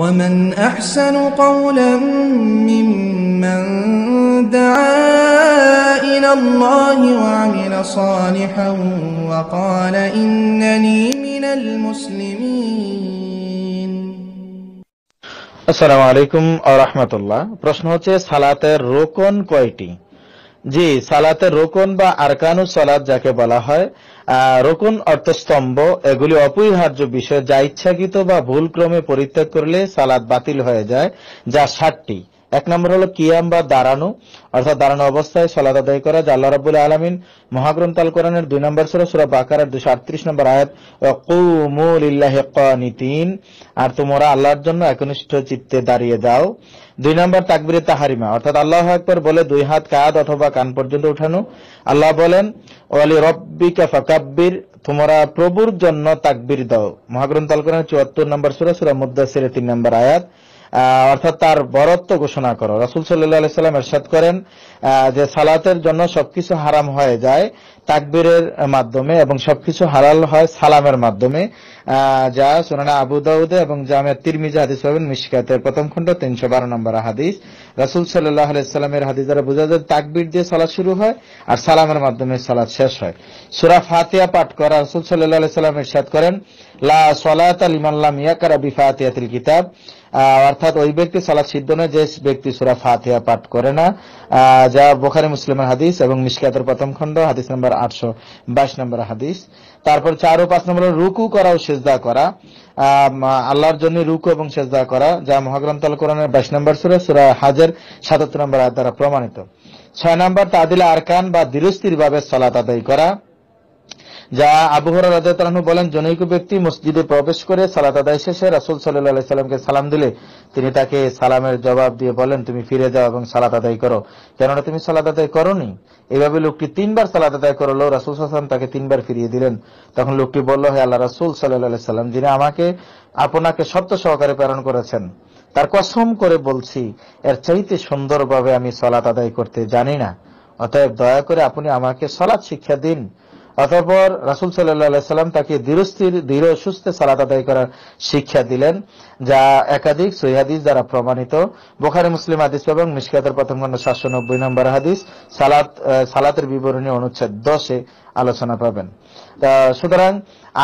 ومن أحسن قولا ممن دعا إلى الله وعمل صالحا وقال إنني من المسلمين আসসালামু আলাইকুম আরহামতুল্লাহ প্রশ্ন হচ্ছে সালাতের রোকন কয়টি জি সালাতের রোকন বা আরকানু সালাত যাকে বলা হয় রকুন অর্থস্তম্ভ এগুলি অপরিহার্য বিষয় যা ইচ্ছাকৃত বা ভুলক্রমে পরিত্যাগ করলে সালাদ বাতিল হয়ে যায় যা ষাটটি এক নম্বর হলো কিয়াম বা দাঁড়ানো অর্থাৎ দাঁড়ানো অবস্থায় সলাদ আদায় করা যা আল্লাহ রাবুল আলমিন মহাগ্রন্থ আল কোরআনের দুই নম্বর সুরা সুরা বাকার দুশো আটত্রিশ নম্বর আয়াত নিতিন আর তোমরা আল্লাহর জন্য একনিষ্ঠ চিত্তে দাঁড়িয়ে দাও দুই নম্বর তাকবির তাহারিমা অর্থাৎ আল্লাহ একবার বলে দুই হাত কাঁধ অথবা কান পর্যন্ত উঠানো আল্লাহ বলেন ওয়ালি রব্বি কাফাকাব্বির তোমরা প্রভুর জন্য তাকবির দাও মহাগ্রন্থ আল কোরআন চুয়াত্তর নম্বর সুরা সুরা মুদাসের তিন নম্বর আয়াত অর্থাৎ তার বরত্ব ঘোষণা করো রাসুল সাল্লাহ সাল্লাম এরশাদ করেন যে সালাতের জন্য সবকিছু হারাম হয়ে যায় তাকবীরের মাধ্যমে এবং সবকিছু হালাল হয় সালামের মাধ্যমে যা সোনানা আবু দাউদে এবং জামিয়া তিরমিজা হাদিস পাবেন মিশকাতের প্রথম খণ্ড তিনশো বারো নম্বর হাদিস রাসুল সাল্লাহ আলাইস্লামের হাদিস দ্বারা বোঝা যায় তাকবির দিয়ে সলাদ শুরু হয় আর সালামের মাধ্যমে সলাদ শেষ হয় সুরা ফাতিয়া পাঠ করা রাসুল সাল্লাহ আলাইস্লাম ইরশাদ করেন লা সলাত আল মাল্লাম ইয়াকারা বিফাতিয়াতিল কিতাব অর্থাৎ ওই ব্যক্তি সলাদ সিদ্ধ নয় যে ব্যক্তি সুরা ফাতিয়া পাঠ করে না যা বোখারি মুসলিমের হাদিস এবং মিশকাতের প্রথম খণ্ড হাদিস নম্বর আটশো নম্বর হাদিস তারপর চার ও পাঁচ নম্বর রুকু করা ও সেজদা করা আল্লাহর জন্য রুকু এবং সেজদা করা যা মহাগ্রন্থ আল কোরআনের বাইশ নম্বর সুরা সুরা হাজার সাতাত্তর নম্বর দ্বারা প্রমাণিত ছয় নম্বর তাদিল আরকান বা দিরুস্তির ভাবে সলাত আদায় করা যা আবহর রাজু বলেন জনৈক ব্যক্তি মসজিদে প্রবেশ করে সালাত আদায় শেষে রাসুল সাল্লাহ সাল্লামকে সালাম দিলে তিনি তাকে সালামের জবাব দিয়ে বলেন তুমি ফিরে যাও এবং সালাত আদায় করো কেননা তুমি সালাত আদায় করনি এভাবে লোকটি তিনবার সালাত আদায় করলো রাসুল হাসান তাকে তিনবার ফিরিয়ে দিলেন তখন লোকটি বলল হে আল্লাহ রাসুল সাল্লাহ সাল্লাম যিনি আমাকে আপনাকে সত্য সহকারে প্রেরণ করেছেন তার কসম করে বলছি এর চাইতে সুন্দরভাবে আমি সলাত আদায় করতে জানি না অতএব দয়া করে আপনি আমাকে সলাৎ শিক্ষা দিন অতঃপর রাসুল সাল্লাহাম তাকে দৃঢ়স্থির দৃঢ় সুস্থ সালাত আদায় করার শিক্ষা দিলেন যা একাধিক সৈহাদিস দ্বারা প্রমাণিত বোখারে মুসলিম হাদিস এবং মিসকাতের প্রথম খন্ড সাতশো নব্বই নম্বর হাদিস সালাত সালাতের বিবরণী অনুচ্ছেদ দশে আলোচনা পাবেন সুতরাং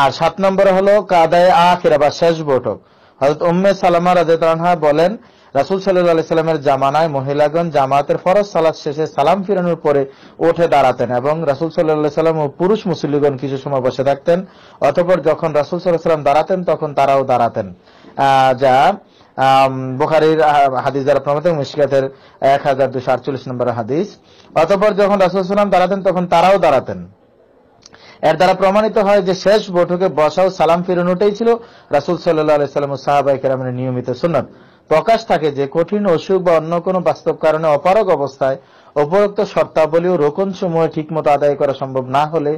আর সাত নম্বরে হল কাদায় আখেরা বা শেষ বৈঠক হজরত উম্মে সালামা রাজা বলেন রাসুল সাল্লাহ সাল্লামের জামানায় মহিলাগণ জামাতের ফরজ সালাদ শেষে সালাম ফিরানোর পরে উঠে দাঁড়াতেন এবং রাসুল সাল্লাহ সাল্লাম ও পুরুষ মুসল্লিগণ কিছু সময় বসে থাকতেন অতপর যখন রাসুল সাল্লাহ সাল্লাম দাঁড়াতেন তখন তারাও দাঁড়াতেন যা বুখারির হাদিস দ্বারা প্রমাণিত মুশকাতের এক হাজার দুশো আটচল্লিশ নম্বর হাদিস অতপর যখন রাসুল সাল্লাম দাঁড়াতেন তখন তারাও দাঁড়াতেন এর দ্বারা প্রমাণিত হয় যে শেষ বৈঠকে বসাও সালাম ফিরানোটাই ছিল রাসুল সাল্লাহ আলাইসাল্লাম সাহাবাই কেরামের নিয়মিত সুন্নত প্রকাশ থাকে যে কঠিন অসুখ বা অন্য কোনো বাস্তব কারণে অপারক অবস্থায় উপরোক্ত শর্তাবলী ও রোকন ঠিক ঠিকমতো আদায় করা সম্ভব না হলে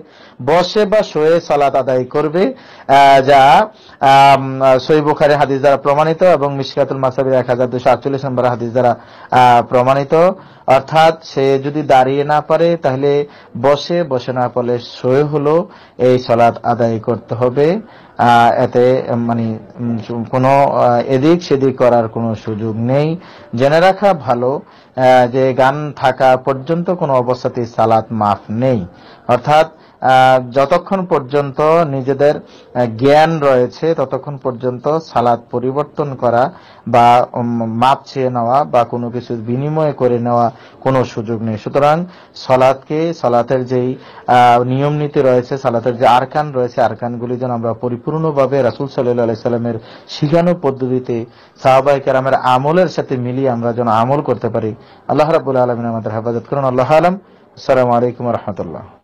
বসে বা শোয়ে সালাত আদায় করবে যা সৈবুখারি হাদিস দ্বারা প্রমাণিত এবং মিশকাতুল মাসাবির এক হাজার দুশো আটচল্লিশ নম্বর হাদিস দ্বারা প্রমাণিত অর্থাৎ সে যদি দাঁড়িয়ে না পারে তাহলে বসে বসে না পারলে শোয়ে হলো এই সালাত আদায় করতে হবে এতে মানে কোনো এদিক সেদিক করার কোনো সুযোগ নেই জেনে রাখা ভালো যে গান থাকা পর্যন্ত কোনো অবস্থাতে সালাত মাফ নেই অর্থাৎ যতক্ষণ পর্যন্ত নিজেদের জ্ঞান রয়েছে ততক্ষণ পর্যন্ত সালাদ পরিবর্তন করা বা মাপ চেয়ে নেওয়া বা কোনো কিছু বিনিময় করে নেওয়া কোনো সুযোগ নেই সুতরাং সলাদকে সলাতের যেই নিয়ম নীতি রয়েছে সালাতের যে আরকান রয়েছে আরকানগুলি যেন আমরা পরিপূর্ণ সম্পূর্ণভাবে রাসুল সাল্লাহ আলাইসাল্লামের শিখানো পদ্ধতিতে সাহাবাই আমার আমলের সাথে মিলিয়ে আমরা যেন আমল করতে পারি আল্লাহ রাবুল্লাহ আলমিন আমাদের হেফাজত করুন আল্লাহ আলম আসসালামু আলাইকুম রহমতুল্লাহ